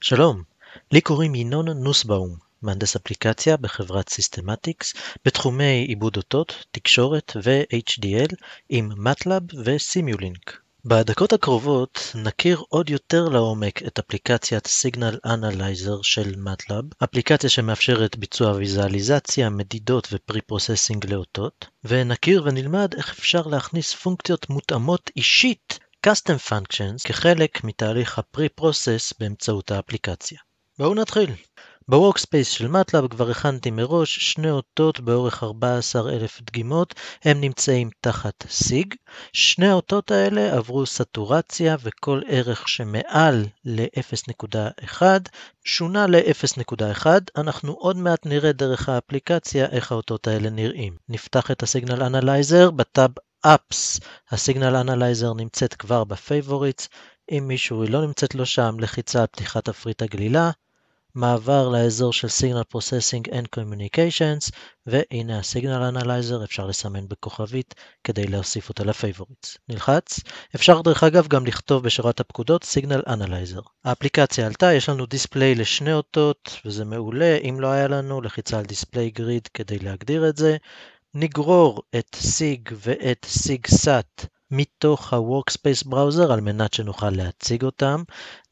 שלום, לי קוראים ינון נוסבאום, מהנדס אפליקציה בחברת סיסטמטיקס בתחומי עיבוד אותות, תקשורת ו-HDL עם MATLAB ו-Simulink. בדקות הקרובות נכיר עוד יותר לעומק את אפליקציית סיגנל אנלייזר של MATLAB, אפליקציה שמאפשרת ביצוע ויזואליזציה, מדידות ופרי-פרוססינג לאותות, ונכיר ונלמד איך אפשר להכניס פונקציות מותאמות אישית custom functions כחלק מתהליך ה-pre-process באמצעות האפליקציה. בואו נתחיל. ב-Workspace של MATLAB כבר הכנתי מראש שני אותות באורך 14,000 דגימות, הם נמצאים תחת סיג. שני האותות האלה עברו סטורציה וכל ערך שמעל ל-0.1 שונה ל-0.1. אנחנו עוד מעט נראה דרך האפליקציה איך האותות האלה נראים. נפתח את הסיגנל אנלייזר בטאב apps, הסיגנל אנלייזר נמצאת כבר בפייבוריטס, אם מישהו היא לא נמצאת לו שם, לחיצה על פתיחת תפריט הגלילה, מעבר לאזור של סיגנל פרוססינג and communications, והנה הסיגנל אנלייזר, אפשר לסמן בכוכבית כדי להוסיף אותה לפייבוריטס. נלחץ. אפשר דרך אגב גם לכתוב בשורת הפקודות סיגנל אנלייזר. האפליקציה עלתה, יש לנו דיספליי לשני אותות, וזה מעולה, אם לא היה לנו, לחיצה על דיספליי גריד כדי להגדיר את זה. נגרור את סיג ואת סיג סאט מתוך ה-Workspace Browser על מנת שנוכל להציג אותם,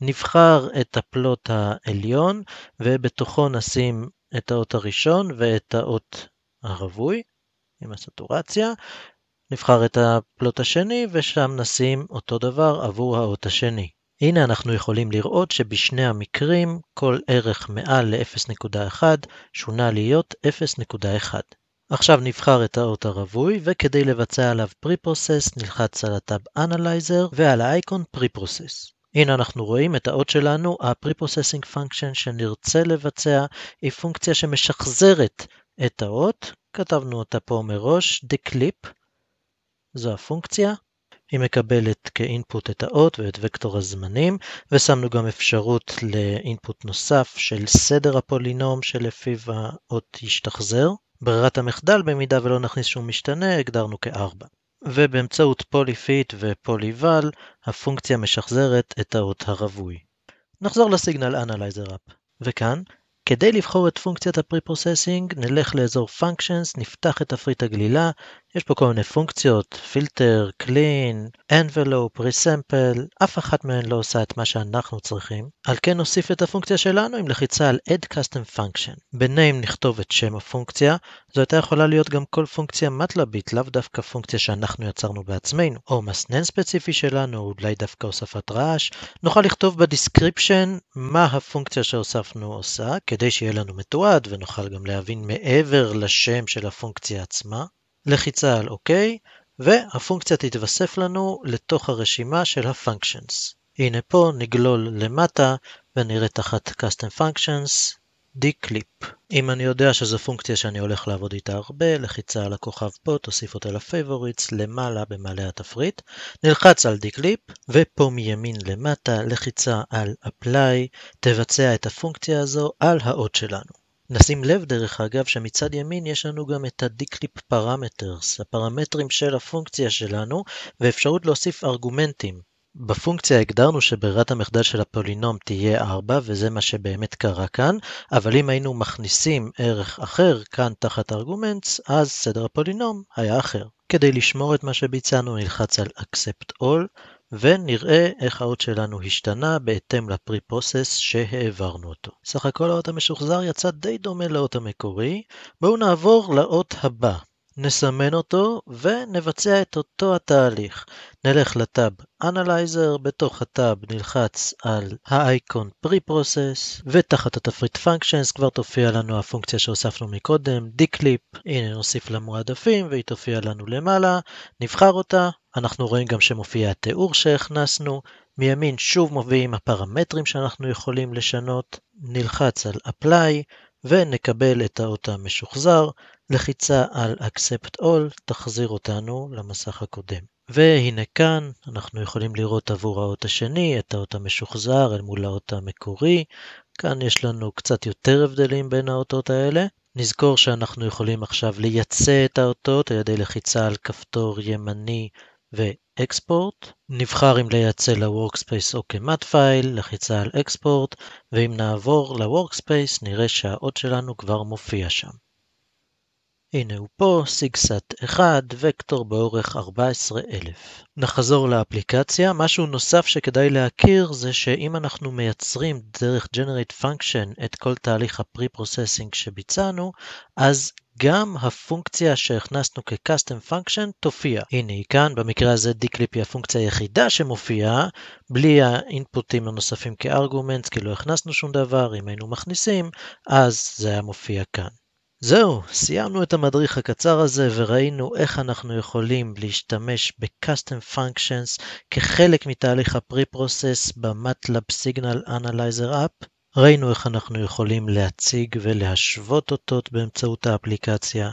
נבחר את הפלוט העליון ובתוכו נשים את האות הראשון ואת האות הרווי עם הסטורציה, נבחר את הפלוט השני ושם נשים אותו דבר עבור האות השני. הנה אנחנו יכולים לראות שבשני המקרים כל ערך מעל ל-0.1 שונה להיות 0.1. עכשיו נבחר את האות הרווי, וכדי לבצע עליו pre-process נלחץ על הטאב Analyzer ועל האייקון pre-process. הנה אנחנו רואים את האות שלנו, ה pre processing Function שנרצה לבצע, היא פונקציה שמשחזרת את האות, כתבנו אותה פה מראש, DeClip, זו הפונקציה. היא מקבלת כאינפוט את האות ואת וקטור הזמנים, ושמנו גם אפשרות לאינפוט נוסף של סדר הפולינום שלפיו האות ישתחזר. ברירת המחדל, במידה ולא נכניס שום משתנה, הגדרנו כארבע. ובאמצעות פוליפיט ופוליוול הפונקציה משחזרת את האות הרווי. נחזור לסיגנל אנלייזר אפ. וכאן, כדי לבחור את פונקציית ה-preprocessing, נלך לאזור Functions, נפתח את תפריט הגלילה, יש פה כל מיני פונקציות, פילטר, קלין, envelope, resample, אף אחת מהן לא עושה את מה שאנחנו צריכים. על כן נוסיף את הפונקציה שלנו עם לחיצה על add custom function. ב נכתוב את שם הפונקציה, זו הייתה יכולה להיות גם כל פונקציה מטלבית, לאו דווקא פונקציה שאנחנו יצרנו בעצמנו, או מסנן ספציפי שלנו, או אולי דווקא הוספת רעש. נוכל לכתוב בדיסקריפשן מה הפונקציה שהוספנו עושה, כדי שיהיה לנו מתועד ונוכל גם להבין מעבר לשם של הפונקציה עצמה. לחיצה על OK, והפונקציה תתווסף לנו לתוך הרשימה של ה-Functions. הנה פה נגלול למטה ונראה תחת Custom Functions dclip. אם אני יודע שזו פונקציה שאני הולך לעבוד איתה הרבה, לחיצה על הכוכב פה, תוסיף אותה ל-Favorites, למעלה במעלה התפריט, נלחץ על dclip, ופה מימין למטה, לחיצה על apply, תבצע את הפונקציה הזו על האות שלנו. נשים לב דרך אגב שמצד ימין יש לנו גם את ה-Declip Parameters, הפרמטרים של הפונקציה שלנו, ואפשרות להוסיף ארגומנטים. בפונקציה הגדרנו שברירת המחדל של הפולינום תהיה 4, וזה מה שבאמת קרה כאן, אבל אם היינו מכניסים ערך אחר כאן תחת ארגומנטס, אז סדר הפולינום היה אחר. כדי לשמור את מה שביצענו נלחץ על accept all, ונראה איך האות שלנו השתנה בהתאם לפרי פרוסס שהעברנו אותו. סך הכל האות המשוחזר יצא די דומה לאות המקורי. בואו נעבור לאות הבא. נסמן אותו ונבצע את אותו התהליך. נלך לטאב Analyzer, בתוך הטאב נלחץ על האייקון Pre-Process, ותחת התפריט Functions כבר תופיע לנו הפונקציה שהוספנו מקודם, Declip, הנה נוסיף לה מועדפים והיא תופיע לנו למעלה, נבחר אותה אנחנו רואים גם שמופיע התיאור שהכנסנו, מימין שוב מופיעים הפרמטרים שאנחנו יכולים לשנות, נלחץ על Apply ונקבל את האות המשוחזר, לחיצה על Accept All תחזיר אותנו למסך הקודם. והנה כאן אנחנו יכולים לראות עבור האות השני את האות המשוחזר אל מול האות המקורי, כאן יש לנו קצת יותר הבדלים בין האותות האלה. נזכור שאנחנו יכולים עכשיו לייצא את האותות על ידי לחיצה על כפתור ימני ו-Export, נבחר אם לייצא ל-Workspace או כמט פייל, לחיצה על Export, ואם נעבור ל-Workspace נראה שהאות שלנו כבר מופיע שם. הנה הוא פה, סיגסט 1, וקטור באורך 14,000. נחזור לאפליקציה, משהו נוסף שכדאי להכיר זה שאם אנחנו מייצרים דרך Generate Function את כל תהליך הפרי-פרוססינג שביצענו, אז גם הפונקציה שהכנסנו כ-Custom Function תופיע. הנה היא כאן, במקרה הזה dclip היא הפונקציה היחידה שמופיעה, בלי האינפוטים הנוספים כארגומנט, כי לא הכנסנו שום דבר, אם היינו מכניסים, אז זה היה מופיע כאן. זהו, סיימנו את המדריך הקצר הזה וראינו איך אנחנו יכולים להשתמש ב-Custom Functions כחלק מתהליך ה-Pre-Process ב-MATLAB Signal Analyzer App. ראינו איך אנחנו יכולים להציג ולהשוות אותות באמצעות האפליקציה.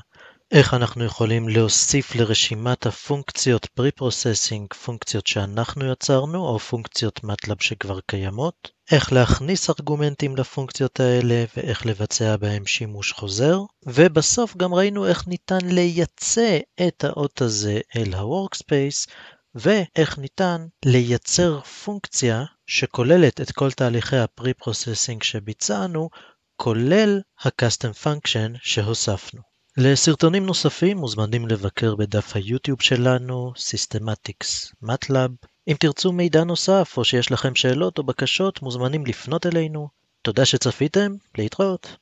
איך אנחנו יכולים להוסיף לרשימת הפונקציות pre-processing פונקציות שאנחנו יצרנו או פונקציות MATLAB שכבר קיימות, איך להכניס ארגומנטים לפונקציות האלה ואיך לבצע בהם שימוש חוזר, ובסוף גם ראינו איך ניתן לייצא את האות הזה אל ה-Workspace ואיך ניתן לייצר פונקציה שכוללת את כל תהליכי ה-pre-processing שביצענו, כולל ה-custom function שהוספנו. לסרטונים נוספים מוזמנים לבקר בדף היוטיוב שלנו, Systematics MATLAB. אם תרצו מידע נוסף או שיש לכם שאלות או בקשות, מוזמנים לפנות אלינו. תודה שצפיתם, להתראות.